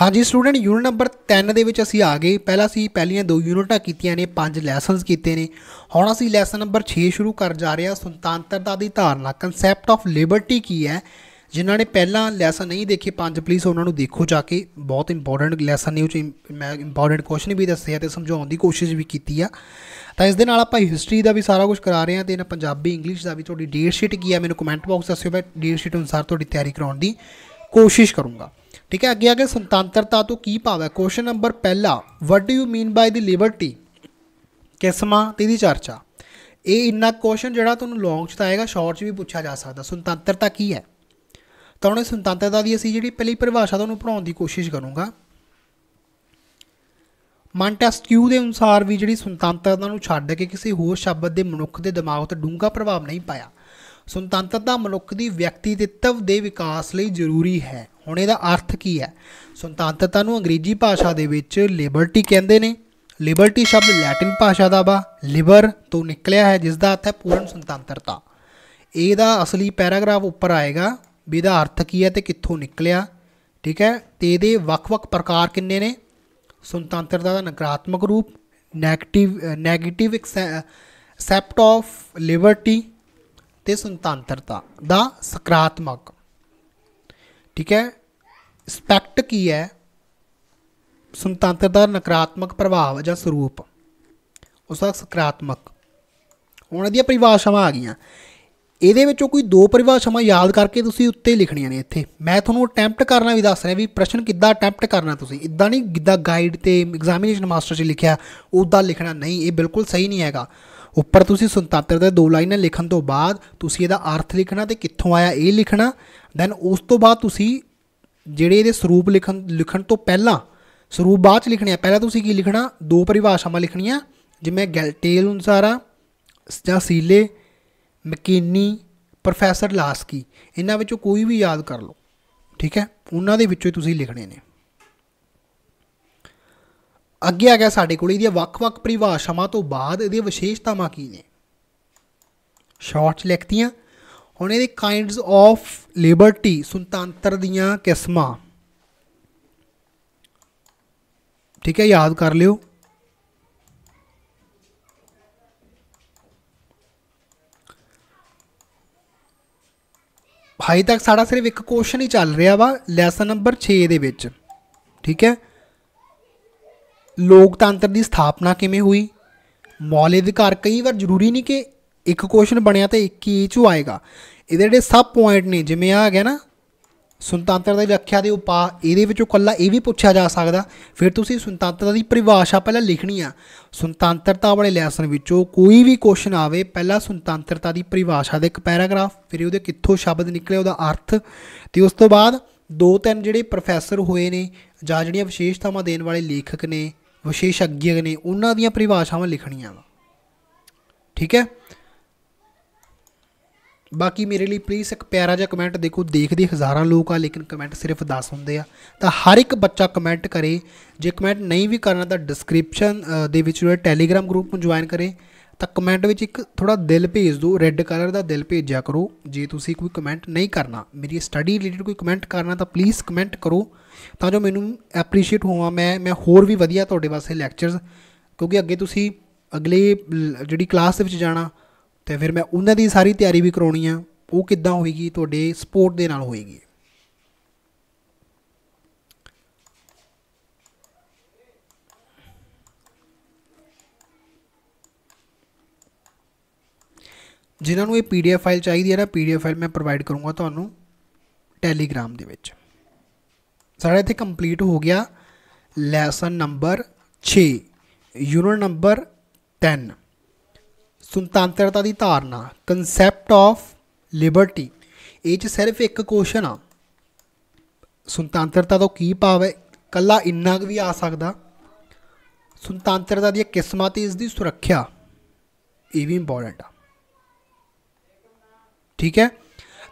ਹਾਂਜੀ student unit number 3 ਦੇ ਵਿੱਚ ਅਸੀਂ ਆ ਗਏ ਪਹਿਲਾਂ ਅਸੀਂ ਪਹਿਲੀਆਂ ਦੋ ਯੂਨਿਟਾਂ ਕੀਤੀਆਂ ਨੇ ਪੰਜ ਲੈਸਨਸ ਕੀਤੇ ਨੇ ਹੁਣ ਅਸੀਂ ਲੈਸਨ ਨੰਬਰ 6 ਸ਼ੁਰੂ ਕਰ ਜਾ ਰਹੇ ਹਾਂ ਸੁਤੰਤਰਤਾ ਦੀ ਧਾਰਨਾ ਕਨਸੈਪਟ ਆਫ ਲਿਬਰਟੀ ਕੀ ਹੈ ਜਿਨ੍ਹਾਂ ਨੇ ਪਹਿਲਾਂ ਲੈਸਨ ਨਹੀਂ ਦੇਖੇ ਪੰਜ ਪਲੀਜ਼ ਉਹਨਾਂ ਨੂੰ ਦੇਖੋ ਜਾ ਕੇ ਬਹੁਤ ਇੰਪੋਰਟੈਂਟ ਲੈਸਨ ਨੇ ਉਹ ਚ ਮੈਂ ਇੰਪੋਰਟੈਂਟ ਕੁਐਸਚਨ ਵੀ ਦੱਸੇ ਆ ਤੇ ਸਮਝਾਉਣ ਦੀ ਕੋਸ਼ਿਸ਼ ਵੀ ਕੀਤੀ ਆ ਤਾਂ ਇਸ ਦੇ ਨਾਲ ਆਪਾਂ ਹਿਸਟਰੀ ਦਾ ਵੀ ਸਾਰਾ ਕੁਝ ਕਰਾ ਰਹੇ ਹਾਂ ਤੇ ਨਾ ਪੰਜਾਬੀ ਇੰਗਲਿਸ਼ ਦਾ ਵੀ ਤੁਹਾਡੀ ਡੇਟ ਸ਼ੀਟ ਕੀ ਆ ਮੈਨੂੰ ਕਮੈਂਟ ਬਾਕਸ ਦੱਸਿਓ ਮੈਂ ਡੇਟ ਸ਼ੀਟ ਅਨੁਸਾਰ ਤੁਹਾਡੀ ਤਿਆਰੀ ਕਰਾਉਣ ਦੀ ਕੋਸ਼ਿਸ਼ ਕਰੂੰਗਾ ਠੀਕ ਹੈ ਅੱਗੇ ਆ ਕੇ ਸੁਤੰਤਰਤਾ ਤੋਂ ਕੀ ਭਾਵ ਹੈ ਕੁਐਸਚਨ ਨੰਬਰ ਪਹਿਲਾ what do you mean by the liberty ਕਿਸਮਾਂ ਤੇ ਦੀ ਚਰਚਾ ਇਹ ਇੰਨਾ ਕੁਐਸਚਨ ਜਿਹੜਾ ਤੁਹਾਨੂੰ ਲੌਂਗ ਚ ਆਏਗਾ ਸ਼ਾਰਟ ਚ ਵੀ ਪੁੱਛਿਆ ਜਾ ਸਕਦਾ ਸੁਤੰਤਰਤਾ ਕੀ ਹੈ ਤਾਂ ਉਹਨੇ ਸੁਤੰਤਰਤਾ ਦੀ ਅਸੀਂ ਜਿਹੜੀ ਪਹਿਲੀ ਪਰਿਭਾਸ਼ਾ ਤੁਹਾਨੂੰ ਪੜਾਉਣ ਦੀ ਕੋਸ਼ਿਸ਼ ਕਰੂੰਗਾ ਮਾਂਟੈਸਕਿਊ ਦੇ ਅਨੁਸਾਰ ਵੀ ਜਿਹੜੀ ਸੁਤੰਤਰਤਾ ਨੂੰ ਛੱਡ ਕੇ ਕਿਸੇ ਹੋਰ ਸ਼ਬਦ ਦੇ ਮਨੁੱਖ ਦੇ ਦਿਮਾਗ ਤੇ ਡੂੰਘਾ ਪ੍ਰਭਾਵ ਨਹੀਂ ਪਾਇਆ ਸੁਤੰਤਰਤਾ ਮਨੁੱਖ ਦੀ ਵਿਅਕਤੀਤਵ ਦੇ ਵਿਕਾਸ ਲਈ ਜ਼ਰੂਰੀ ਹੈ ਹੁਣ ਇਹਦਾ ਅਰਥ ਕੀ ਹੈ ਸੁਤੰਤਰਤਾ ਨੂੰ ਅੰਗਰੇਜ਼ੀ ਭਾਸ਼ਾ ਦੇ ਵਿੱਚ ਲਿਬਰਟੀ ਕਹਿੰਦੇ ਨੇ ਲਿਬਰਟੀ ਸ਼ਬਦ ਲੈਟਿਨ ਭਾਸ਼ਾ ਦਾ ਵਾ ਲਿਬਰ ਤੋਂ ਨਿਕਲਿਆ ਹੈ ਜਿਸ ਦਾ ਅਰਥ ਹੈ ਪੂਰਨ ਸੁਤੰਤਰਤਾ ਇਹਦਾ ਅਸਲੀ ਪੈਰਾਗ੍ਰਾਫ ਉੱਪਰ ਆਏਗਾ ਵੀ ਇਹਦਾ ਅਰਥ ਕੀ ਹੈ ਤੇ ਕਿੱਥੋਂ ਨਿਕਲਿਆ ਠੀਕ ਹੈ ਤੇ ਇਹਦੇ ਵੱਖ-ਵੱਖ ਪ੍ਰਕਾਰ ਕਿੰਨੇ ਨੇ ਸੁਤੰਤਰਤਾ ਦਾ ਨਕਾਰਾਤਮਕ ਰੂਪ negative negative aspect of liberty ਤੇ ਸੁਤੰਤਰਤਾ ਦਾ ਸਕਾਰਾਤਮਕ ਠੀਕ ਹੈ ਸਪੈਕਟ ਕੀ ਹੈ ਸੁਤੰਤਰਤਾ ਦਾ ਨਕਾਰਾਤਮਕ ਪ੍ਰਭਾਵ ਜਾਂ ਸਰੂਪ ਉਸ ਦਾ ਸਕਾਰਾਤਮਕ ਹੁਣ ਇਹਦੀਆਂ ਪਰਿਭਾਸ਼ਾਵਾਂ ਆ ਗਈਆਂ ਇਹਦੇ ਵਿੱਚੋਂ ਕੋਈ ਦੋ ਪਰਿਭਾਸ਼ਾਵਾਂ ਯਾਦ ਕਰਕੇ ਤੁਸੀਂ ਉੱਤੇ ਲਿਖਣੀਆਂ ਨੇ ਇੱਥੇ ਮੈਂ ਤੁਹਾਨੂੰ ਅਟੈਂਪਟ ਕਰਨਾ ਵੀ ਦੱਸ ਰਿਹਾ ਵੀ ਪ੍ਰਸ਼ਨ ਕਿੱਦਾਂ ਅਟੈਂਪਟ ਕਰਨਾ ਤੁਸੀਂ ਇਦਾਂ ਨਹੀਂ ਜਿੱਦਾਂ ਗਾਈਡ ਤੇ ਐਗਜ਼ਾਮੀਨੇਸ਼ਨ ਮਾਸਟਰ 'ਚ ਲਿਖਿਆ ਉਦਾਂ ਲਿਖਣਾ ਨਹੀਂ ਇਹ ਬਿਲਕੁਲ ਸਹੀ ਨਹੀਂ ਹੈਗਾ ਉੱਪਰ ਤੁਸੀਂ ਸੁਤੰਤਰ ਦੇ ਦੋ ਲਾਈਨਾਂ ਲਿਖਣ ਤੋਂ ਬਾਅਦ ਤੁਸੀਂ ਇਹਦਾ ਅਰਥ ਲਿਖਣਾ ਤੇ ਕਿੱਥੋਂ ਆਇਆ ਇਹ ਲਿਖਣਾ ਦੈਨ ਉਸ ਤੋਂ ਬਾਅਦ ਤੁਸੀਂ ਜਿਹੜੇ ਇਹਦੇ ਸਰੂਪ ਲਿਖਣ ਲਿਖਣ ਤੋਂ ਪਹਿਲਾਂ ਸਰੂਪ ਬਾਅਦ ਚ ਲਿਖਣੇ ਆ ਪਹਿਲਾਂ ਤੁਸੀਂ ਕੀ ਲਿਖਣਾ ਦੋ ਪਰਿਭਾਸ਼ਾਵਾਂ ਲਿਖਣੀਆਂ ਜਿਵੇਂ ਗੈਲਟੇਲ ਅਨੁਸਾਰਾ ਜਾਂ ਸੀਲੇ ਮਕੀਨੀ ਪ੍ਰੋਫੈਸਰ ਲਾਸਕੀ ਇਹਨਾਂ ਵਿੱਚੋਂ ਕੋਈ ਵੀ ਯਾਦ ਕਰ ਲਓ ਠੀਕ ਹੈ ਉਹਨਾਂ ਦੇ ਵਿੱਚੋਂ ਤੁਸੀਂ ਲਿਖਣੇ ਨੇ ਅੱਗੇ ਆ ਗਿਆ ਸਾਡੇ ਕੋਲ ਇਹਦੀਆਂ ਵੱਖ-ਵੱਖ ਪਰਿਭਾਸ਼ਾਵਾਂ ਤੋਂ ਬਾਅਦ ਇਹਦੀਆਂ ਵਿਸ਼ੇਸ਼ਤਾਵਾਂ ਕੀ ਨੇ ਸ਼ਾਰਟਸ ਲਿਖਤੀਆਂ ਹੁਣ ਇਹਦੇ ਕਾਈਂਡਸ ਆਫ ਲਿਬਰਟੀ ਸੁਤੰਤਰ ਦੀਆਂ ਕਿਸਮਾਂ ਠੀਕ ਹੈ ਯਾਦ ਕਰ ਲਿਓ ਹਾਈ ਤੱਕ ਸਾਡਾ ਸਿਰਫ ਇੱਕ ਕੁਐਸਚਨ ਹੀ ਚੱਲ ਰਿਹਾ ਵਾ ਲੈਸਨ ਨੰਬਰ 6 ਦੇ ਵਿੱਚ ਠੀਕ ਹੈ ਲੋਕਤੰਤਰ ਦੀ ਸਥਾਪਨਾ ਕਿਵੇਂ ਹੋਈ ਮੌਲਿਕ ਅਧਿਕਾਰ ਕਈ ਵਾਰ ਜ਼ਰੂਰੀ ਨਹੀਂ ਕਿ ਇੱਕ ਕੁਐਸਚਨ ਬਣਿਆ ਤੇ ਇੱਕ ਹੀ ਚੋਂ ਆਏਗਾ ਇਹਦੇ ਜਿਹੜੇ ਸਬ ਪੁਆਇੰਟ ਨੇ ਜਿਵੇਂ ਆ ਗਿਆ ਨਾ ਸੁਤੰਤਰਤਾ ਦੀ ਵਿਆਖਿਆ ਦੇ ਉਪਾ ਇਹਦੇ ਵਿੱਚੋਂ ਕੱਲਾ ਇਹ ਵੀ ਪੁੱਛਿਆ ਜਾ ਸਕਦਾ ਫਿਰ ਤੁਸੀਂ ਸੁਤੰਤਰਤਾ ਦੀ ਪਰਿਭਾਸ਼ਾ ਪਹਿਲਾਂ ਲਿਖਣੀ ਆ ਸੁਤੰਤਰਤਾ ਵਾਲੇ ਲੈਸਨ ਵਿੱਚੋਂ ਕੋਈ ਵੀ ਕੁਐਸਚਨ ਆਵੇ ਪਹਿਲਾਂ ਸੁਤੰਤਰਤਾ ਦੀ ਪਰਿਭਾਸ਼ਾ ਦੇ ਇੱਕ ਪੈਰਾਗ੍ਰਾਫ ਫਿਰ ਉਹਦੇ ਕਿੱਥੋਂ ਸ਼ਬਦ ਨਿਕਲੇ ਉਹਦਾ ਅਰਥ ਤੇ ਉਸ ਤੋਂ ਬਾਅਦ ਦੋ ਤਿੰਨ ਜਿਹੜੇ ਪ੍ਰੋਫੈਸਰ ਹੋਏ ਨੇ ਜਾਂ ਜਿਹੜੀਆਂ ਵਿਸ਼ੇਸ਼ਤਾਵਾਂ ਦੇਣ ਵਾਲੇ ਲੇਖਕ ਨੇ ਵਿਸ਼ੇਸ਼ੱਗੀ ਨੇ ਉਹਨਾਂ ਦੀਆਂ ਪਰਿਭਾਸ਼ਾਵਾਂ ਲਿਖਣੀਆਂ ਵਾ ਠੀਕ ਹੈ ਬਾਕੀ ਮੇਰੇ ਲਈ ਪਲੀਜ਼ ਇੱਕ ਪਿਆਰਾ ਜਿਹਾ ਕਮੈਂਟ ਦੇਖੋ ਦੇਖਦੇ ਹਜ਼ਾਰਾਂ ਲੋਕ ਆ ਲੇਕਿਨ ਕਮੈਂਟ ਸਿਰਫ 10 ਹੁੰਦੇ ਆ ਤਾਂ ਹਰ ਇੱਕ ਬੱਚਾ ਕਮੈਂਟ ਕਰੇ ਜੇ ਕਮੈਂਟ ਨਹੀਂ ਵੀ ਕਰਨਾ ਤਾਂ ਡਿਸਕ੍ਰਿਪਸ਼ਨ ਦੇ ਵਿੱਚ ਜਿਹੜਾ ਟੈਲੀਗ੍ਰam ਗਰੁੱਪ ਨੂੰ ਜੁਆਇਨ ਕਰੇ ਤਾਂ ਕਮੈਂਟ ਵਿੱਚ ਇੱਕ ਥੋੜਾ ਦਿਲ ਭੇਜ ਦਿਓ ਰੈੱਡ ਕਲਰ ਦਾ ਦਿਲ ਭੇਜਿਆ ਕਰੋ ਜੇ ਤੁਸੀਂ ਕੋਈ ਕਮੈਂਟ ਨਹੀਂ ਕਰਨਾ ਮੇਰੀ ਸਟੱਡੀ ਰਿਲੇਟਡ ਕੋਈ ਕਮੈਂਟ ਕਰਨਾ ਤਾਂ ਪਲੀਜ਼ ਕਮੈਂਟ ਕਰੋ ਤਾਂ ਜੋ ਮੈਨੂੰ ਐਪਰੀਸ਼ੀਏਟ ਹੋਵਾਂ ਮੈਂ ਮੈਂ ਹੋਰ ਵੀ ਵਧੀਆ ਤੁਹਾਡੇ ਵਾਸਤੇ ਲੈਕਚਰਸ ਕਿਉਂਕਿ ਅੱਗੇ ਤੁਸੀਂ ਅਗਲੇ ਜਿਹੜੀ ਕਲਾਸ ਦੇ ਵਿੱਚ ਜਾਣਾ ਤੇ ਫਿਰ ਮੈਂ ਉਹਨਾਂ ਦੀ ਸਾਰੀ ਤਿਆਰੀ ਵੀ ਕਰਾਉਣੀ ਆ ਉਹ ਕਿੱਦਾਂ ਹੋਏਗੀ ਤੁਹਾਡੇ ਸਪੋਰਟ ਦੇ ਨਾਲ ਹੋਏਗੀ ਜਿਨ੍ਹਾਂ ਨੂੰ ਇਹ ਪੀਡੀਐਫ ਫਾਈਲ ਚਾਹੀਦੀ ਹੈ ਨਾ ਪੀਡੀਐਫ ਫਾਈਲ ਮੈਂ ਪ੍ਰੋਵਾਈਡ ਕਰੂੰਗਾ ਤੁਹਾਨੂੰ ਟੈਲੀਗ੍ਰਾਮ ਦੇ ਵਿੱਚ ਸਾਡਾ ਇੱਥੇ ਕੰਪਲੀਟ ਹੋ ਗਿਆ ਲੈਸਨ ਨੰਬਰ 6 ਯੂਨਿਟ ਨੰਬਰ 10 ਸੁਤੰਤਰਤਾ ਦੀ ਧਾਰਨਾ ਕਨਸੈਪਟ ਆਫ ਲਿਬਰਟੀ ਇਹ ਚ ਸਿਰਫ ਇੱਕ ਕੁਐਸਚਨ ਆ ਸੁਤੰਤਰਤਾ ਤੋਂ ਕੀ ਭਾਵ ਹੈ ਕੱਲਾ ਇੰਨਾ ਵੀ ਆ ਸਕਦਾ ਸੁਤੰਤਰਤਾ ਦੀ ਕਿਸਮਾਂ ਤੇ ਇਸ ਦੀ ਸੁਰੱਖਿਆ ਇਹ ਵੀ ਇੰਪੋਰਟੈਂਟ ਆ ਠੀਕ ਹੈ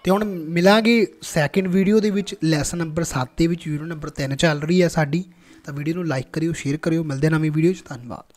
ਤੇ ਹੁਣ ਮਿਲਾਂਗੇ ਸੈਕਿੰਡ ਵੀਡੀਓ ਦੇ ਵਿੱਚ ਲੈਸਨ ਨੰਬਰ 7 ਦੇ ਵਿੱਚ ਯੂਨਿਟ ਨੰਬਰ 3 ਚੱਲ ਰਹੀ ਹੈ ਸਾਡੀ ਤਾਂ ਵੀਡੀਓ ਨੂੰ ਲਾਈਕ ਕਰਿਓ ਸ਼ੇਅਰ ਕਰਿਓ ਮਿਲਦੇ ਨਵੀਂ ਵੀਡੀਓ 'ਚ ਧੰਨਵਾਦ